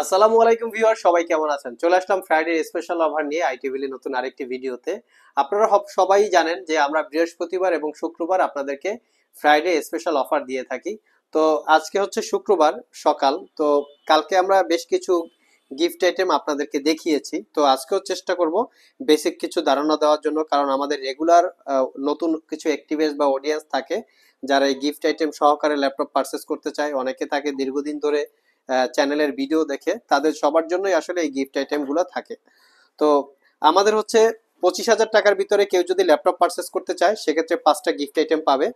আসসালামু আলাইকুম ভিউয়ার সবাই কেমন আছেন চলে আসলাম ফ্রাইডে স্পেশাল অফার নিয়ে আইটিভিলি নতুন আরেকটি ভিডিওতে আপনারা সবাই জানেন যে আমরা বৃহস্পতিবার এবং শুক্রবার আপনাদেরকে ফ্রাইডে স্পেশাল অফার দিয়ে থাকি তো আজকে হচ্ছে শুক্রবার সকাল তো কালকে আমরা বেশ কিছু গিফট আইটেম আপনাদেরকে দেখিয়েছি তো আজকেও চেষ্টা করব বেসিক কিছু ধারণা দেওয়ার জন্য কারণ আমাদের রেগুলার নতুন কিছু অ্যাক্টিভেস বা অডিয়েন্স থাকে যারা এই গিফট আইটেম সহকারে ল্যাপটপ পারচেস করতে চায় অনেকে থাকে দীর্ঘদিন ধরে চ্যানেলের ভিডিও দেখে তাদের সবার জন্যই আসলে এই গিফট আইটেমগুলো থাকে তো আমাদের হচ্ছে পঁচিশ হাজার টাকার ভিতরে কেউ যদি ল্যাপটপ পারচেস করতে চায় সেক্ষেত্রে পাঁচটা গিফট আইটেম পাবে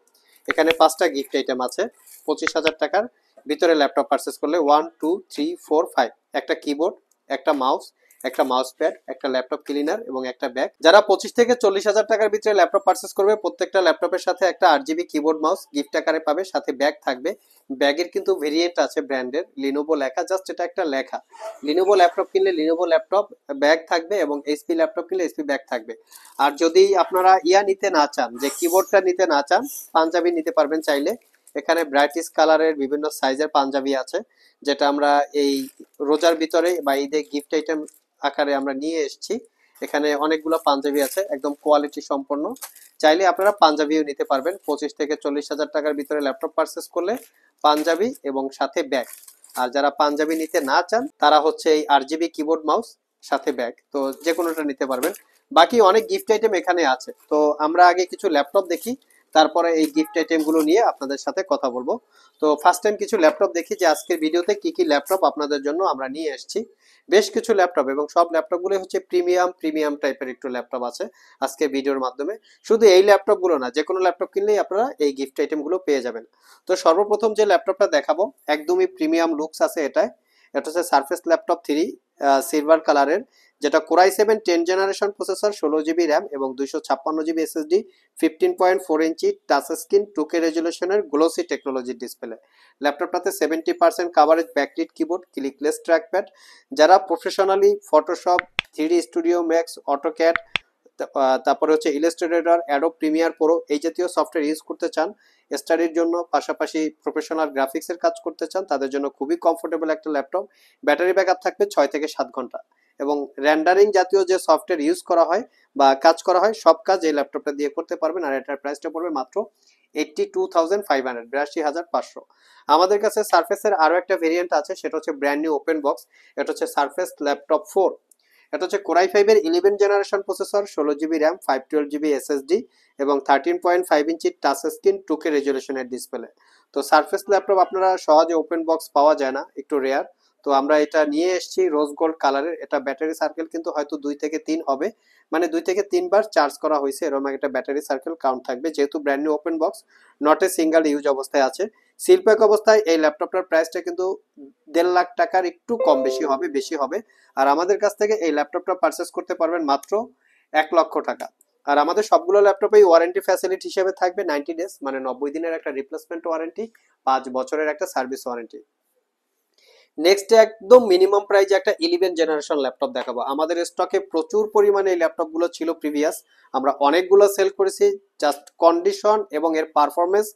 এখানে পাঁচটা গিফট আইটেম আছে পঁচিশ হাজার টাকার ভিতরে ল্যাপটপ পারচেস করলে one two three four five একটা কিবোর্ড একটা মাউস একটা মাউস প্যাড একটা ল্যাপটপ ক্লিনার এবং একটা ব্যাগ যারা পঁচিশ থেকে চল্লিশ হাজার টাকার ভিতরে ল্যাপটপ পার্চেস করবে প্রত্যেকটা ল্যাপটপের সাথে একটা আট জিবি কিবোর্ড মাউস গিফট আকারে পাবে সাথে ব্যাগ থাকবে ব্যাগের কিন্তু ভেরিয়েন্ট আছে ব্র্যান্ডের লিনোভো লেখা জাস্ট এটা একটা লেখা লিনোভো ল্যাপটপ কিনলে লিনোভো ল্যাপটপ ব্যাগ থাকবে এবং এসপি ল্যাপটপ কিনলে এসপি ব্যাগ থাকবে আর যদি আপনারা ইয়া নিতে না চান যে কিবোর্ডটা নিতে না চান পাঞ্জাবি নিতে পারবেন চাইলে এখানে ব্রাইটিস কালারের বিভিন্ন সাইজের পাঞ্জাবি আছে যেটা আমরা এই রোজার ভিতরে বা ঈদে গিফট আইটেম আকারে আমরা নিয়ে এসেছি এখানে অনেকগুলো পাঞ্জাবি আছে একদম কোয়ালিটি সম্পন্ন চাইলে আপনারা পাঞ্জাবিও নিতে পারবেন পঁচিশ থেকে চল্লিশ হাজার টাকার ভিতরে ল্যাপটপ পারচেস করলে পাঞ্জাবি এবং সাথে ব্যাগ আর যারা পাঞ্জাবি নিতে না চান তারা হচ্ছে এই আর জিবি কিবোর্ড মাউস সাথে ব্যাগ তো যে কোনোটা নিতে পারবেন বাকি অনেক গিফট আইটেম এখানে আছে তো আমরা আগে কিছু ল্যাপটপ দেখি তারপরে এই গিফট আইটেমগুলো নিয়ে আপনাদের সাথে কথা বলবো তো ফার্স্ট টাইম কিছু ল্যাপটপ দেখি যে আজকের ভিডিওতে কি কি ল্যাপটপ আপনাদের জন্য আমরা নিয়ে এসেছি বেশ কিছু ল্যাপটপ এবং সব ল্যাপটপগুলোই হচ্ছে প্রিমিয়াম প্রিমিয়াম টাইপের একটু ল্যাপটপ আছে আজকের ভিডিওর মাধ্যমে শুধু এই ল্যাপটপগুলো না যে কোনো ল্যাপটপ কিনলেই আপনারা এই গিফট আইটেমগুলো পেয়ে যাবেন তো সর্বপ্রথম যে ল্যাপটপটা দেখাবো একদমই প্রিমিয়াম লুকস আছে এটায় এটা হচ্ছে সার্ফেস ল্যাপটপ থ্রি সিলভার কালারের যেটা core i seven ten generation processor ষোলো জিবি র্যাম এবং দুইশো ছাপ্পান্ন GB SSD fifteen point four inch touch screen two K রেজুলেশনের গ্লোসি টেকনোলজির ডিসপ্লে ল্যাপটপটাতে seventy percent coverage backlit keyboard clickless trackpad যারা professionally Photoshop three Studio Max AutoCAD তারপরে হচ্ছে ইলাস্ট্রেটর অ্যাডো প্রিমিয়ার প্রো এই জাতীয় সফটওয়্যার ইউজ করতে চান স্টাডির জন্য পাশাপাশি প্রফেশনাল গ্রাফিক্সের কাজ করতে চান তাদের জন্য খুবই কমফোর্টেবল একটা ল্যাপটপ ব্যাটারি ব্যাকআপ থাকবে ছয় থেকে সাত ঘন্টা এবং র্যান্ডারিং জাতীয় যে সফটওয়্যার ইউজ করা হয় বা কাজ করা হয় সব কাজ এই ল্যাপটপটা দিয়ে করতে পারবেন আর এটার প্রাইসটা পড়বে মাত্র eighty two thousand five hundred বিরাশি হাজার পাঁচশো আমাদের কাছে সার্ফেসের আরও একটা ভেরিয়েন্ট আছে সেটা হচ্ছে ব্র্যান্ড নিউ ওপেন বক্স এটা হচ্ছে সার্ফেস ল্যাপটপ ফোর এটা হচ্ছে কোরাই ফাইভের ইলেভেন জেনারেশন প্রসেসর ষোলো GB RAM five twelve GB SSD এবং thirteen point five inch touch screen two K রেজুলেশনের ডিসপ্লে তো সার্ফেস ল্যাপটপ আপনারা সহজে ওপেন বক্স পাওয়া যায় না একটু রেয়ার তো আমরা এটা নিয়ে এসেছি রোজ গোল্ড কালারের এটা ব্যাটারি সার্কেল কিন্তু হয়তো দুই থেকে তিন হবে মানে দুই থেকে তিনবার চার্জ করা হয়েছে এরকম একটা ব্যাটারি সার্কেল কাউন্ট থাকবে যেহেতু brand new open box not a single use অবস্থায় আছে শিল্পক অবস্থায় এই ল্যাপটপটার প্রাইসটা কিন্তু দেড় লাখ টাকার একটু কম বেশি হবে বেশি হবে আর আমাদের কাছ থেকে এই ল্যাপটপটা পারচেস করতে পারবেন মাত্র এক লক্ষ টাকা আর আমাদের সবগুলো ল্যাপটপেই ওয়ারেন্টি ফ্যাসিলিটি হিসেবে থাকবে নাইনটি ডেজ মানে নব্বই দিনের একটা রিপ্লেসমেন্ট ওয়ারেন্টি পাঁচ বছরের একটা সার্ভিস ওয়ারেন্টি নেক্সট একদম মিনিমাম প্রাইজে একটা ইলেভেন জেনারেশন ল্যাপটপ দেখাবো আমাদের স্টকে প্রচুর পরিমাণে এই ল্যাপটপগুলো ছিল প্রিভিয়াস আমরা অনেকগুলো সেল করেছি জাস্ট কন্ডিশন এবং এর পারফরমেন্স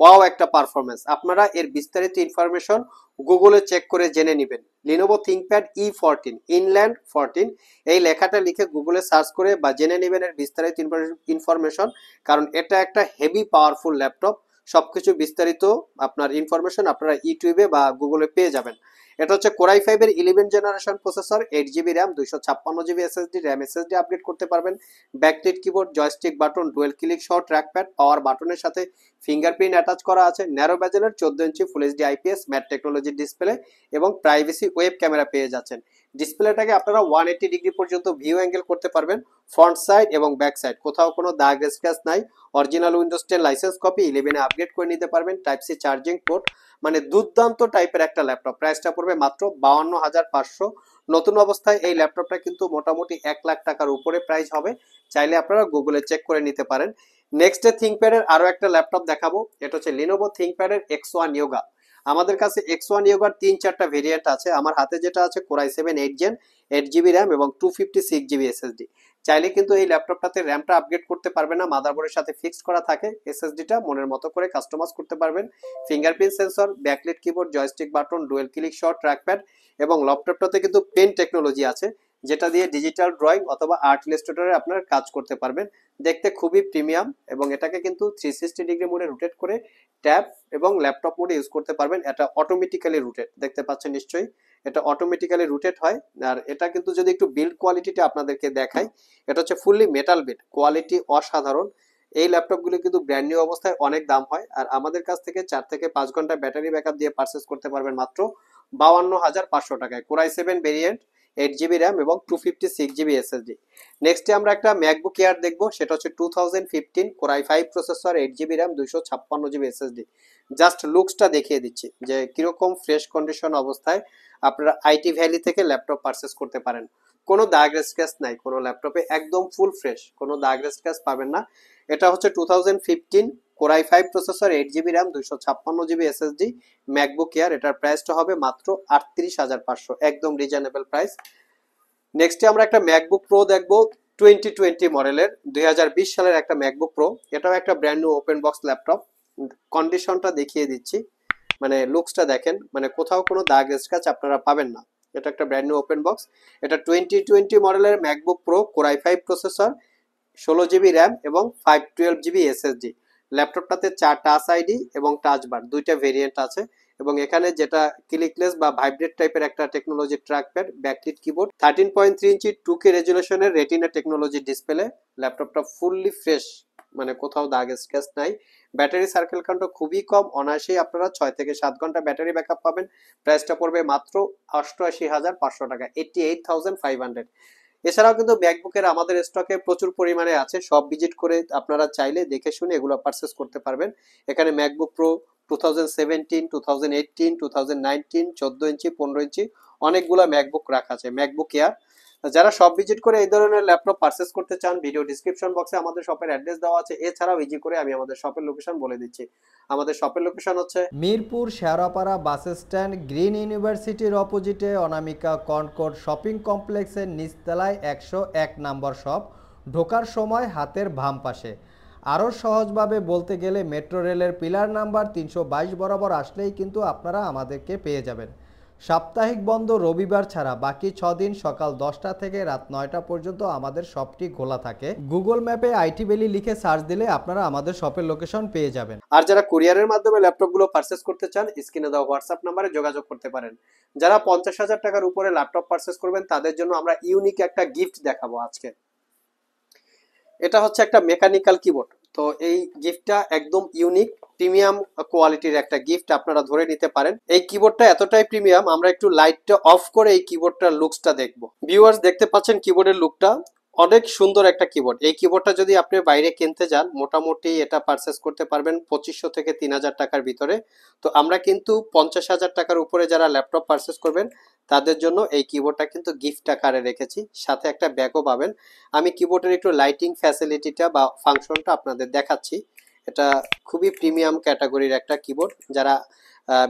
ওয়াও একটা পারফরমেন্স আপনারা এর বিস্তারিত ইনফরমেশন গুগলে চেক করে জেনে নেবেন লিনোভো থিঙ্কপ্যাড ই ফোরটিন ইনল্যান্ড ফোরটিন এই লেখাটা লিখে গুগলে সার্চ করে বা জেনে নেবেন এর বিস্তারিত ইনফরমেশন কারণ এটা একটা হেভি পাওয়ারফুল ল্যাপটপ সবকিছু বিস্তারিত আপনার ইনফরমেশন আপনারা ইউটিউবে বা গুগলে পেয়ে যাবেন এটা হচ্ছে কোরাই ফাইভের eleven generation processor eight GB RAM দুইশো ছাপ্পান্ন GB SSD RAM SSD update করতে পারবেন backlit keyboard joystick button dual click সহ প্যাড পাওয়ার বাটনের সাথে ফিঙ্গারপ্রিন্ট অ্যাটাচ করা আছে ন্যারো ব্যাজেলের চোদ্দ inch full HD IPS matte টেকনোলজির ডিসপ্লে এবং প্রাইভেসি ওয়েব ক্যামেরা পেয়ে যাচ্ছেন ডিসপ্লেটাকে আপনারা ওয়ান এইটি ডিগ্রি পর্যন্ত ভিউ অ্যাঙ্গেল করতে পারবেন ফ্রন্ট সাইড এবং ব্যাক সাইড কোথাও কোনো দাগ স্ক্র্যাচ নাই original Windows ten license copy ইলেভেনে আপগ্রেড করে নিতে পারবেন টাইপ সি চার্জিং পোর্ট মানে দুর্দান্ত টাইপের একটা ল্যাপটপ প্রাইসটা পড়বে মাত্র বাউান্ন হাজার পাঁচশো নতুন অবস্থায় এই ল্যাপটপটা কিন্তু মোটামুটি এক লাখ টাকার উপরে প্রাইস হবে চাইলে আপনারা গুগলে চেক করে নিতে পারেন নেক্সটে থিঙ্কপ্যাডের আরও একটা ল্যাপটপ দেখাবো এটা হচ্ছে লিনোভো থিঙ্কপ্যাডের এক্স ওয়ান ইয়োগা আমাদের কাছে এক্স ওয়ান ইয়োগার তিন চারটা ভেরিয়েন্ট আছে আমার হাতে যেটা আছে core i seven eight gen eight GB RAM এবং two fifty six GB SSD চাইলে কিন্তু এই ল্যাপটপটাতে র্যামটা আপগ্রেড করতে পারবে না মাদারবোর্ডের সাথে ফিক্সড করা থাকে এসএসডিটা মনের মতো করে কাস্টমাইজ করতে পারবেন fingerprint sensor backlit keyboard joystick button dual click shot trackpad এবং ল্যাপটপটাতে কিন্তু পেন টেকনোলজি আছে যেটা দিয়ে ডিজিটাল ড্রয়িং অথবা আর্ট ইলাস্ট্রেটরে আপনার কাজ করতে পারবেন দেখতে খুবই প্রিমিয়াম এবং এটাকে কিন্তু থ্রি সিক্সটি ডিগ্রি মোডে রোটেট করে ট্যাব এবং ল্যাপটপ মোডে ইউজ করতে পারবেন এটা অটোমেটিক্যালি রোটেট দেখতে পাচ্ছেন নিশ্চয়ই এটা অটোমেটিক্যালি রোটেট হয় আর এটা কিন্তু যদি একটু বিল্ড কোয়ালিটিটা আপনাদেরকে দেখাই এটা হচ্ছে ফুললি মেটাল বিল্ড কোয়ালিটি অসাধারণ এই ল্যাপটপগুলো কিন্তু ব্র্যান্ড নিউ অবস্থায় অনেক দাম হয় আর আমাদের কাছ থেকে চার থেকে পাঁচ ঘন্টা ব্যাটারি ব্যাকআপ দিয়ে পারচেস করতে পারবেন মাত্র বাউান্ন হাজার পাঁচশো টাকায় core i seven variant eight GB RAM এবং two fifty six GB SSD নেক্সটে আমরা একটা ম্যাকবুক এয়ার দেখবো সেটা হচ্ছে two thousand fifteen core i five processor eight GB RAM দুশো ছাপ্পান্ন জিবি এসএসডি জাস্ট লুকসটা দেখিয়ে দিচ্ছি যে কীরকম ফ্রেশ কন্ডিশন অবস্থায় আপনারা আইটি ভ্যালি থেকে ল্যাপটপ পারচেস করতে পারেন কোনো দাগ ক্যাশ নাই কোনো ল্যাপটপে একদম ফুল ফ্রেশ কোনো দাগ ক্যাশ পাবেন না এটা হচ্ছে two thousand fifteen core i five processor eight GB RAM দুইশো ছাপ্পান্ন জিবি এসএসডি ম্যাকবুক এয়ার এটার প্রাইসটা হবে মাত্র আটত্রিশ হাজার পাঁচশো একদম রিজনেবল প্রাইস নেক্সটে আমরা একটা ম্যাকবুক প্রো দেখবো টোয়েন্টি টোয়েন্টি মডেলের দুই সালের একটা ম্যাকবুক প্রো এটাও একটা brand new open box laptop কন্ডিশনটা দেখিয়ে দিচ্ছি মানে লুকসটা দেখেন মানে কোথাও কোনো দাগ স্ক্র্যাচ আপনারা পাবেন না এটা একটা ব্র্যান্ড নিউ ওপেন বক্স এটা টোয়েন্টি টোয়েন্টি মডেলের MacBook Pro core i five processor ষোলো জিবি র্যাম এবং ফাইভ টুয়েলভ জিবি এসএসডি ল্যাপটপটাতে চার টাচ আইডি এবং টাচ বার দুইটা ভেরিয়েন্ট আছে এবং এখানে যেটা ক্লিকলেস বা ভাইব্রেট টাইপের একটা technology trackpad backlit keyboard thirteen point three inch two K রেজুলেশনের রেটিনা টেকনোলজি ডিসপ্লে ল্যাপটপটা ফুললি ফ্রেশ মানে কোথাও দাগ স্ক্র্যাচ নাই ব্যাটারি সার্কেল কাউন্ট খুবই কম অনায়াসেই আপনারা ছয় থেকে সাত ঘন্টা ব্যাটারি ব্যাকআপ পাবেন প্রাইসটা পড়বে মাত্র অষ্টআশি হাজার পাঁচশো টাকা eighty eight thousand five hundred এছাড়াও কিন্তু ম্যাকবুকের আমাদের স্টকে প্রচুর পরিমাণে আছে সব ভিজিট করে আপনারা চাইলে দেখে শুনে এগুলো পারচেস করতে পারবেন এখানে MacBook Pro two thousand seventeen two thousand eighteen two thousand nineteen চোদ্দো ইঞ্চি পনেরো ইঞ্চি অনেকগুলো ম্যাকবুক রাখা আছে ম্যাকবুক এয়ার যারা শপ ভিজিট করে এই ধরনের ল্যাপটপ পারচেস করতে চান ভিডিও ডিসক্রিপশন বক্সে আমাদের শপের অ্যাড্রেস দেওয়া আছে এছাড়াও ইজি করে আমি আমাদের শপের লোকেশন বলে দিচ্ছি আমাদের শপের লোকেশন হচ্ছে Mirpur Shewrapara bus stand Green ইউনিভার্সিটির অপোজিটে অনামিকা কনকোর্ড শপিং কমপ্লেক্সের নিচতলায় একশো এক নম্বর শপ ঢোকার সময় হাতের ভাম পাশে আরও সহজভাবে বলতে গেলে মেট্রো রেলের পিলার নাম্বার তিনশো বাইশ বরাবর আসলেই কিন্তু আপনারা আমাদেরকে পেয়ে যাবেন সাপ্তাহিক বন্ধ রবিবার ছাড়া বাকি ছ দিন সকাল দশটা থেকে রাত নয়টা পর্যন্ত আমাদের শপটি খোলা থাকে গুগল ম্যাপে আইটি বেলি লিখে সার্চ দিলে আপনারা আমাদের শপের লোকেশন পেয়ে যাবেন আর যারা কুরিয়ারের মাধ্যমে ল্যাপটপগুলো পার্সেস করতে চান স্ক্রিনে দেওয়া হোয়াটসঅ্যাপ নাম্বারে যোগাযোগ করতে পারেন যারা পঞ্চাশ হাজার টাকার উপরে ল্যাপটপ পার্সেস করবেন তাদের জন্য আমরা ইউনিক একটা গিফট দেখাবো আজকে এটা হচ্ছে একটা মেকানিক্যাল কিবোর্ড তো এই গিফটটা একদম ইউনিক প্রিমিয়াম কোয়ালিটির একটা গিফট আপনারা ধরে নিতে পারেন এই কিবোর্ডটা এতটাই প্রিমিয়াম আমরা একটু লাইটটা অফ করে এই কিবোর্ডটার লুকসটা দেখবো ভিউয়ার্স দেখতে পাচ্ছেন কিবোর্ডের লুকটা অনেক সুন্দর একটা কিবোর্ড এই কিবোর্ডটা যদি আপনি বাইরে কিনতে যান মোটামুটি এটা পারচেস করতে পারবেন পঁচিশশো থেকে তিন হাজার টাকার ভিতরে তো আমরা কিন্তু পঞ্চাশ হাজার টাকার উপরে যারা ল্যাপটপ পারচেস করবেন তাদের জন্য এই কিবোর্ডটা কিন্তু গিফট আকারে রেখেছি সাথে একটা ব্যাগও পাবেন আমি কিবোর্ডের একটু লাইটিং ফ্যাসিলিটিটা বা ফাংশনটা আপনাদের দেখাচ্ছি এটা খুবই প্রিমিয়াম ক্যাটাগরির একটা কিবোর্ড যারা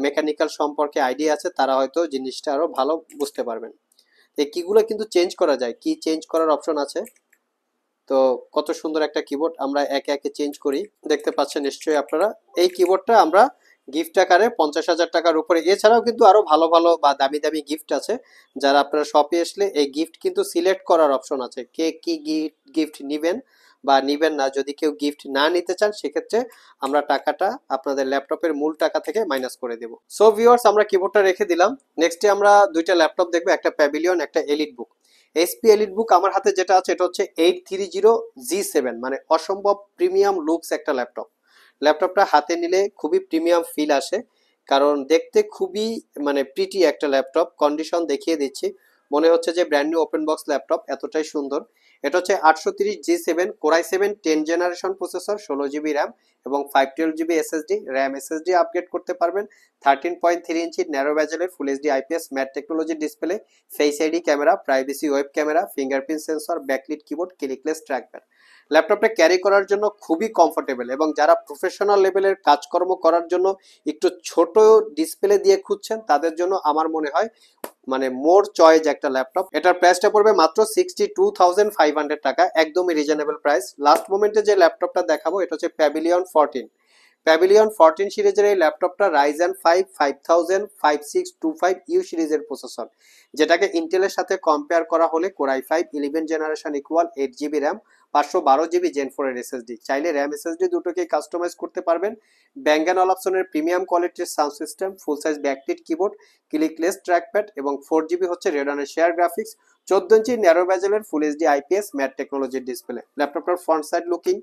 মেকানিক্যাল সম্পর্কে আইডিয়া আছে তারা হয়তো জিনিসটা আরও ভালো বুঝতে পারবেন এই কিগুলো কিন্তু চেঞ্জ করা যায় কি চেঞ্জ করার অপশন আছে তো কত সুন্দর একটা কিবোর্ড আমরা একে একে চেঞ্জ করি দেখতে পাচ্ছেন নিশ্চয়ই আপনারা এই কিবোর্ডটা আমরা গিফট আকারে পঞ্চাশ হাজার টাকার উপরে এছাড়াও কিন্তু আরও ভালো ভালো বা দামি দামি গিফট আছে যারা আপনারা শপে আসলে এই গিফট কিন্তু সিলেক্ট করার অপশন আছে কে কি গিফট নেবেন বা নিবেন না যদি কেউ গিফট না নিতে চান সেক্ষেত্রে আমরা টাকাটা আপনাদের ল্যাপটপের মূল টাকা থেকে মাইনাস করে দেব সো ভিউয়ার্স আমরা কিবোর্ডটা রেখে দিলাম নেক্সটে আমরা দুইটা ল্যাপটপ দেখবো একটা প্যাভিলিয়ন একটা EliteBook HP EliteBook আমার হাতে যেটা আছে এটা হচ্ছে eight three zero G seven মানে অসম্ভব প্রিমিয়াম লুকস একটা ল্যাপটপ ল্যাপটপটা হাতে নিলে খুবই প্রিমিয়াম ফিল আসে কারণ দেখতে খুবই মানে প্রিটি একটা ল্যাপটপ কন্ডিশন দেখিয়ে দিচ্ছি মনে হচ্ছে যে brand new open box laptop এতটাই সুন্দর এটা হচ্ছে আটশো তিরিশ G seven core i seven ten generation processor ষোলো জিবি র্যাম এবং five twelve GB SSD RAM SSD upgrade করতে পারবেন thirteen point three inch narrow ব্যাজেলের full HD IPS matte technology display face ID camera privacy web camera fingerprint sensor backlit keyboard clickless trackpad ল্যাপটপটা carry করার জন্য খুবই comfortable এবং যারা professional লেভেলের কাজকর্ম করার জন্য একটু ছোট ডিসপ্লে দিয়ে খুঁজছেন তাদের জন্য আমার মনে হয় মানে মোর চয়েজ একটা ল্যাপটপ এটার প্রাইসটা পড়বে মাত্র sixty two thousand five hundred টাকা একদমই রিজনেবল প্রাইস লাস্ট মোমেন্টে যে ল্যাপটপটা দেখাবো এটা হচ্ছে প্যাভিলিয়ন ফোরটিন প্যাভিলিয়ন ফোরটিন সিরিজের এই ল্যাপটপটা Ryzen five five thousand five six two five U সিরিজের প্রসেসর যেটাকে ইন্টেলের সাথে কম্পেয়ার করা হলে core i five eleven generation equal eight GB RAM পাঁচশো বারো জিবি জেন ফোর এর এসএসডি চাইলে র্যাম এসএসডি দুটোকে কাস্টমাইজ করতে পারবেন ব্যাঙ্গান অল অপশনের প্রিমিয়াম কোয়ালিটির sound system full size backlit keyboard clickless trackpad এবং ফোর জিবি হচ্ছে রেডনের শেয়ার গ্রাফিক্স চোদ্দ ইঞ্চি ন্যারো ব্যাজেলের ফুল এইচডি আইপিএস ম্যাট টেকনোলজির ডিসপ্লে ল্যাপটপটার front side looking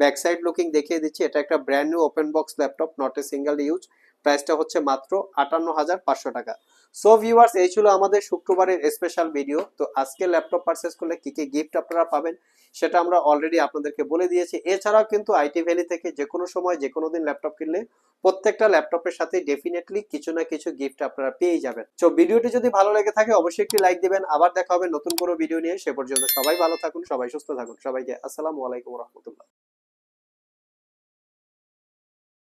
back side looking দেখিয়ে দিচ্ছি এটা একটা brand new open box laptop not a single use প্রাইসটা হচ্ছে মাত্র আটান্ন হাজার পাঁচশো টাকা সো ভিউয়ার্স এই ছিল আমাদের শুক্রবারের স্পেশাল ভিডিও তো আজকে ল্যাপটপ পারচেস করলে কি কি গিফট আপনারা পাবেন সেটা আমরা অলরেডি আপনাদেরকে বলে দিয়েছি এছাড়াও কিন্তু আইটি ভ্যালি থেকে যে কোনো সময় যে কোনো দিন ল্যাপটপ কিনলে প্রত্যেকটা ল্যাপটপের সাথে ডেফিনেটলি কিছু না কিছু গিফট আপনারা পেয়ে যাবেন তো ভিডিওটি যদি ভালো লেগে থাকে অবশ্যই একটি লাইক দিবেন আবার দেখা হবে নতুন কোনো ভিডিও নিয়ে সে পর্যন্ত সবাই ভালো থাকুন সবাই সুস্থ থাকুন সবাইকে আসসালামু আলাইকুম রহমতুল্লাহ